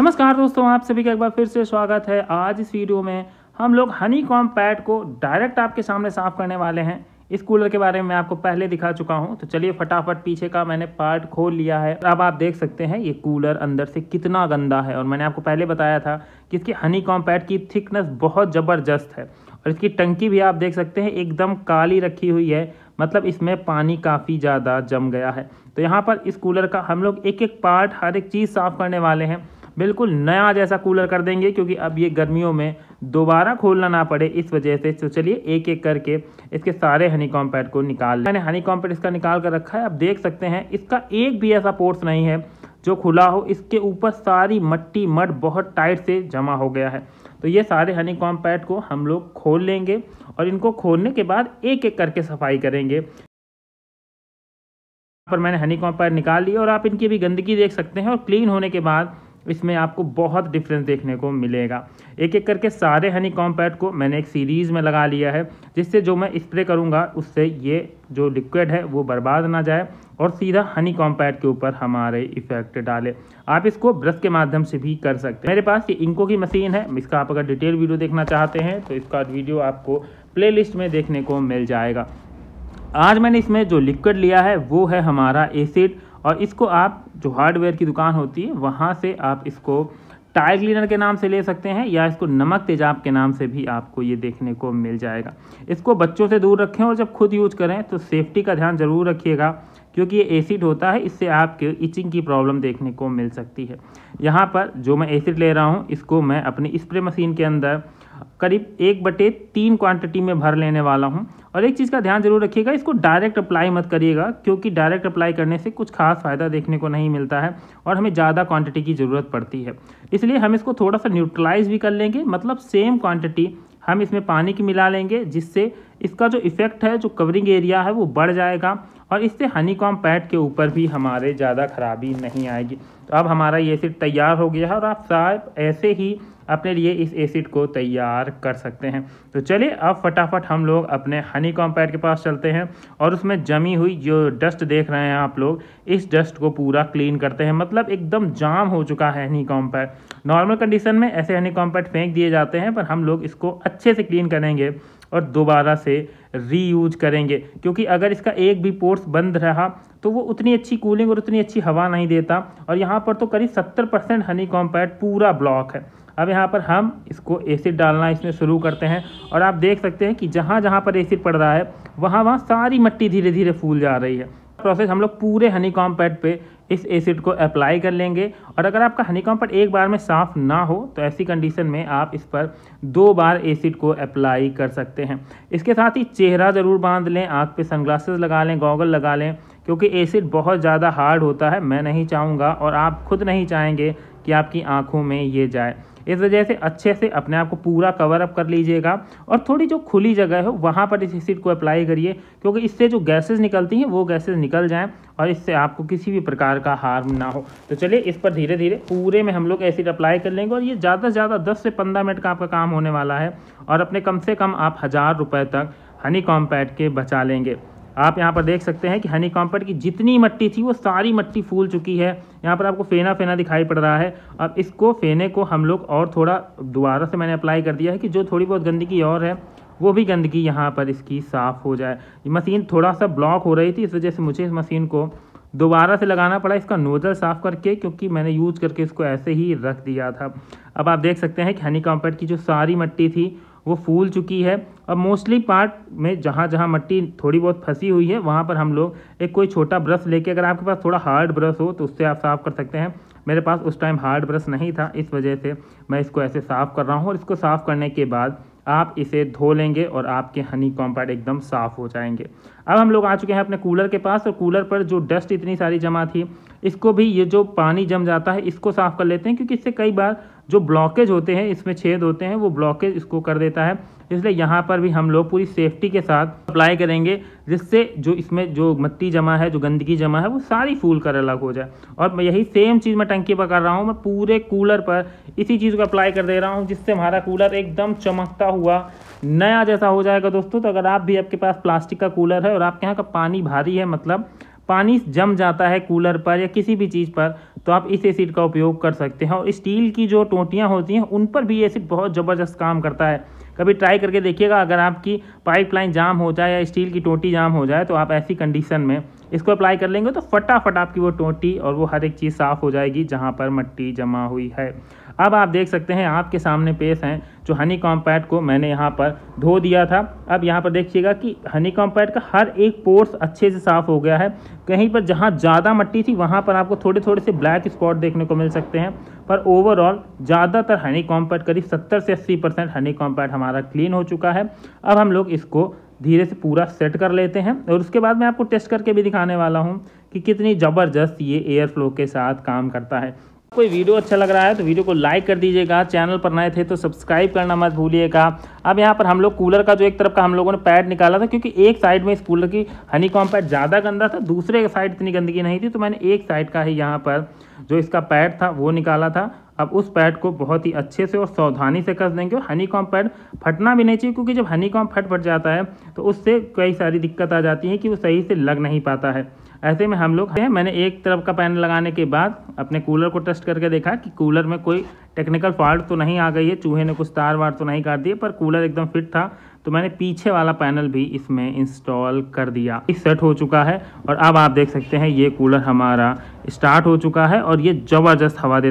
नमस्कार दोस्तों आप सभी का एक बार फिर से स्वागत है आज इस वीडियो में हम लोग हनी कॉम पैड को डायरेक्ट आपके सामने साफ करने वाले हैं इस कूलर के बारे में मैं आपको पहले दिखा चुका हूं तो चलिए फटाफट पीछे का मैंने पार्ट खोल लिया है अब आप देख सकते हैं ये कूलर अंदर से कितना गंदा है और मैंने आपको पहले बताया था कि इसकी हनी कॉम पैड की थिकनेस बहुत ज़बरदस्त है और इसकी टंकी भी आप देख सकते हैं एकदम काली रखी हुई है मतलब इसमें पानी काफ़ी ज़्यादा जम गया है तो यहाँ पर इस कूलर का हम लोग एक एक पार्ट हर एक चीज़ साफ़ करने वाले हैं बिल्कुल नया जैसा कूलर कर देंगे क्योंकि अब ये गर्मियों में दोबारा खोलना ना पड़े इस वजह से तो चलिए एक एक करके इसके सारे हनी पैड को निकाल मैंने हनी पैड इसका निकाल कर रखा है आप देख सकते हैं इसका एक भी ऐसा पोर्ट्स नहीं है जो खुला हो इसके ऊपर सारी मट्टी मट बहुत टाइट से जमा हो गया है तो ये सारे हनी पैड को हम लोग खोल लेंगे और इनको खोलने के बाद एक एक करके सफाई करेंगे पर मैंने हनी पैड निकाल लिया और आप इनकी भी गंदगी देख सकते हैं और क्लीन होने के बाद इसमें आपको बहुत डिफरेंस देखने को मिलेगा एक एक करके सारे हनी कॉम्पैक्ट को मैंने एक सीरीज़ में लगा लिया है जिससे जो मैं स्प्रे करूँगा उससे ये जो लिक्विड है वो बर्बाद ना जाए और सीधा हनी कॉम्पैक्ट के ऊपर हमारे इफेक्ट डाले आप इसको ब्रश के माध्यम से भी कर सकते हैं मेरे पास ये इंको की मशीन है इसका आप अगर डिटेल वीडियो देखना चाहते हैं तो इसका वीडियो आपको प्ले में देखने को मिल जाएगा आज मैंने इसमें जो लिक्विड लिया है वो है हमारा एसिड और इसको आप जो हार्डवेयर की दुकान होती है वहाँ से आप इसको टायर क्लीनर के नाम से ले सकते हैं या इसको नमक तेजाब के नाम से भी आपको ये देखने को मिल जाएगा इसको बच्चों से दूर रखें और जब खुद यूज करें तो सेफ्टी का ध्यान ज़रूर रखिएगा क्योंकि ये एसिड होता है इससे आपके इचिंग की प्रॉब्लम देखने को मिल सकती है यहाँ पर जो मैं एसिड ले रहा हूँ इसको मैं अपनी स्प्रे मशीन के अंदर करीब एक बटे तीन क्वांटिटी में भर लेने वाला हूँ और एक चीज़ का ध्यान जरूर रखिएगा इसको डायरेक्ट अप्लाई मत करिएगा क्योंकि डायरेक्ट अप्लाई करने से कुछ खास फ़ायदा देखने को नहीं मिलता है और हमें ज़्यादा क्वांटिटी की ज़रूरत पड़ती है इसलिए हम इसको थोड़ा सा न्यूट्रलाइज भी कर लेंगे मतलब सेम क्वान्टिटी हम इसमें पानी की मिला लेंगे जिससे इसका जो इफ़ेक्ट है जो कवरिंग एरिया है वो बढ़ जाएगा और इससे हनी कॉम पैड के ऊपर भी हमारे ज़्यादा खराबी नहीं आएगी तो अब हमारा ये सिर्फ तैयार हो गया है और आप साहब ऐसे ही अपने लिए इस एसिड को तैयार कर सकते हैं तो चलिए अब फटाफट हम लोग अपने हनी कॉम्पैड के पास चलते हैं और उसमें जमी हुई जो डस्ट देख रहे हैं आप लोग इस डस्ट को पूरा क्लीन करते हैं मतलब एकदम जाम हो चुका है हनी कॉम्पैड नॉर्मल कंडीशन में ऐसे हनी कॉम्पैक्ट फेंक दिए जाते हैं पर हम लोग इसको अच्छे से क्लीन करेंगे और दोबारा से रीयूज करेंगे क्योंकि अगर इसका एक भी पोर्स बंद रहा तो वो उतनी अच्छी कूलिंग और उतनी अच्छी हवा नहीं देता और यहाँ पर तो करीब सत्तर परसेंट हनी कॉम्पैड पूरा ब्लॉक है अब यहाँ पर हम इसको एसिड डालना इसमें शुरू करते हैं और आप देख सकते हैं कि जहाँ जहाँ पर एसिड पड़ रहा है वहाँ वहाँ सारी मिट्टी धीरे धीरे फूल जा रही है प्रोसेस हम लोग पूरे हनी पैड पर इस एसिड को अप्लाई कर लेंगे और अगर आपका हनी पैड एक बार में साफ़ ना हो तो ऐसी कंडीशन में आप इस पर दो बार एसिड को अप्लाई कर सकते हैं इसके साथ ही चेहरा ज़रूर बांध लें आँख पे सनग्लासेस लगा लें गॉगल लगा लें क्योंकि एसिड बहुत ज़्यादा हार्ड होता है मैं नहीं चाहूँगा और आप खुद नहीं चाहेंगे कि आपकी आँखों में ये जाए इस वजह से अच्छे से अपने आप को पूरा कवर अप कर लीजिएगा और थोड़ी जो खुली जगह हो वहाँ पर इस सीट को अप्लाई करिए क्योंकि इससे जो गैसेज निकलती हैं वो गैसेज निकल जाएँ और इससे आपको किसी भी प्रकार का हार्म ना हो तो चलिए इस पर धीरे धीरे पूरे में हम लोग एसिड अप्लाई कर लेंगे और ये ज़्यादा से ज़्यादा दस से पंद्रह मिनट का आपका काम होने वाला है और अपने कम से कम आप हज़ार रुपये तक हनी कॉम्पैक्ट के बचा लेंगे आप यहाँ पर देख सकते हैं कि हनी कॉम्पर की जितनी मट्टी थी वो सारी मट्टी फूल चुकी है यहाँ पर आपको फेना फेना दिखाई पड़ रहा है अब इसको फेने को हम लोग और थोड़ा दोबारा से मैंने अप्लाई कर दिया है कि जो थोड़ी बहुत गंदगी और है वो भी गंदगी यहाँ पर इसकी साफ़ हो जाए मशीन थोड़ा सा ब्लॉक हो रही थी इस वजह से मुझे इस मशीन को दोबारा से लगाना पड़ा इसका नोज़ल साफ़ करके क्योंकि मैंने यूज़ करके इसको ऐसे ही रख दिया था अब आप देख सकते हैं कि हनी कॉम्पैक्ट की जो सारी मट्टी थी वो फूल चुकी है अब मोस्टली पार्ट में जहाँ जहाँ मट्टी थोड़ी बहुत फंसी हुई है वहाँ पर हम लोग एक कोई छोटा ब्रश लेके अगर आपके पास थोड़ा हार्ड ब्रश हो तो उससे आप साफ़ कर सकते हैं मेरे पास उस टाइम हार्ड ब्रश नहीं था इस वजह से मैं इसको ऐसे साफ़ कर रहा हूँ और इसको साफ़ करने के बाद आप इसे धो लेंगे और आपके हनी कॉम्पैक्ट एकदम साफ़ हो जाएंगे अब हम लोग आ चुके हैं अपने कूलर के पास और कूलर पर जो डस्ट इतनी सारी जमा थी इसको भी ये जो पानी जम जाता है इसको साफ़ कर लेते हैं क्योंकि इससे कई बार जो ब्लॉकेज होते हैं इसमें छेद होते हैं वो ब्लॉकेज इसको कर देता है इसलिए यहाँ पर भी हम लोग पूरी सेफ्टी के साथ अप्लाई करेंगे जिससे जो इसमें जो मट्टी जमा है जो गंदगी जमा है वो सारी फूल कर अलग हो जाए और मैं यही सेम चीज़ मैं टंकी पर कर रहा हूँ मैं पूरे कूलर पर इसी चीज़ को अप्लाई कर दे रहा हूँ जिससे हमारा कूलर एकदम चमकता हुआ नया जैसा हो जाएगा दोस्तों तो अगर आप भी आपके पास प्लास्टिक का कूलर है और आपके यहाँ का पानी भारी है मतलब पानी जम जाता है कूलर पर या किसी भी चीज़ पर तो आप इस एसिड का उपयोग कर सकते हैं और स्टील की जो टोटियाँ होती हैं उन पर भी ये एसिड बहुत ज़बरदस्त काम करता है कभी ट्राई करके देखिएगा अगर आपकी पाइपलाइन जाम हो जाए या स्टील की टोटी जाम हो जाए तो आप ऐसी कंडीशन में इसको अप्लाई कर लेंगे तो फटाफट आपकी वो टोटी और वो हर एक चीज़ साफ़ हो जाएगी जहाँ पर मट्टी जमा हुई है अब आप देख सकते हैं आपके सामने पेश हैं जो हनी कॉम्पैट को मैंने यहाँ पर धो दिया था अब यहाँ पर देखिएगा कि हनी कॉम्पैट का हर एक पोर्स अच्छे से साफ़ हो गया है कहीं पर जहाँ ज़्यादा मट्टी थी वहाँ पर आपको थोड़े थोड़े से ब्लैक स्पॉट देखने को मिल सकते हैं पर ओवरऑल ज़्यादातर हनी कॉम्पैट करीब सत्तर से अस्सी परसेंट हनी कॉम्पैट हमारा क्लीन हो चुका है अब हम लोग इसको धीरे से पूरा सेट कर लेते हैं और उसके बाद मैं आपको टेस्ट करके भी दिखाने वाला हूँ कि कितनी ज़बरदस्त ये एयर फ्लो के साथ काम करता है आपको ये वीडियो अच्छा लग रहा है तो वीडियो को लाइक कर दीजिएगा चैनल पर नए थे तो सब्सक्राइब करना मत भूलिएगा अब यहाँ पर हम लोग कूलर का जो एक तरफ का हम लोगों ने पैड निकाला था क्योंकि एक साइड में इस कूलर की हनी कॉम पैड ज़्यादा गंदा था दूसरे साइड इतनी गंदगी नहीं थी तो मैंने एक साइड का ही यहाँ पर जो इसका पैड था वो निकाला था अब उस पैड को बहुत ही अच्छे से और सावधानी से कस देंगे और हनी कॉम पैड फटना भी नहीं चाहिए क्योंकि जब हनी कॉम फट फट जाता है तो उससे कई सारी दिक्कत आ जाती है कि वो सही से लग नहीं पाता है ऐसे में हम लोग मैंने एक तरफ का पैनल लगाने के बाद अपने कूलर को टेस्ट करके देखा कि कूलर में कोई टेक्निकल फॉल्ट तो नहीं आ गई है चूहे ने कुछ तार वार तो नहीं काट दिए पर कूलर एकदम फिट था तो मैंने पीछे वाला पैनल भी इसमें इंस्टॉल कर दिया सेट हो चुका है और अब आप देख सकते हैं ये कूलर हमारा स्टार्ट हो चुका है और ये ज़बरदस्त हवा दे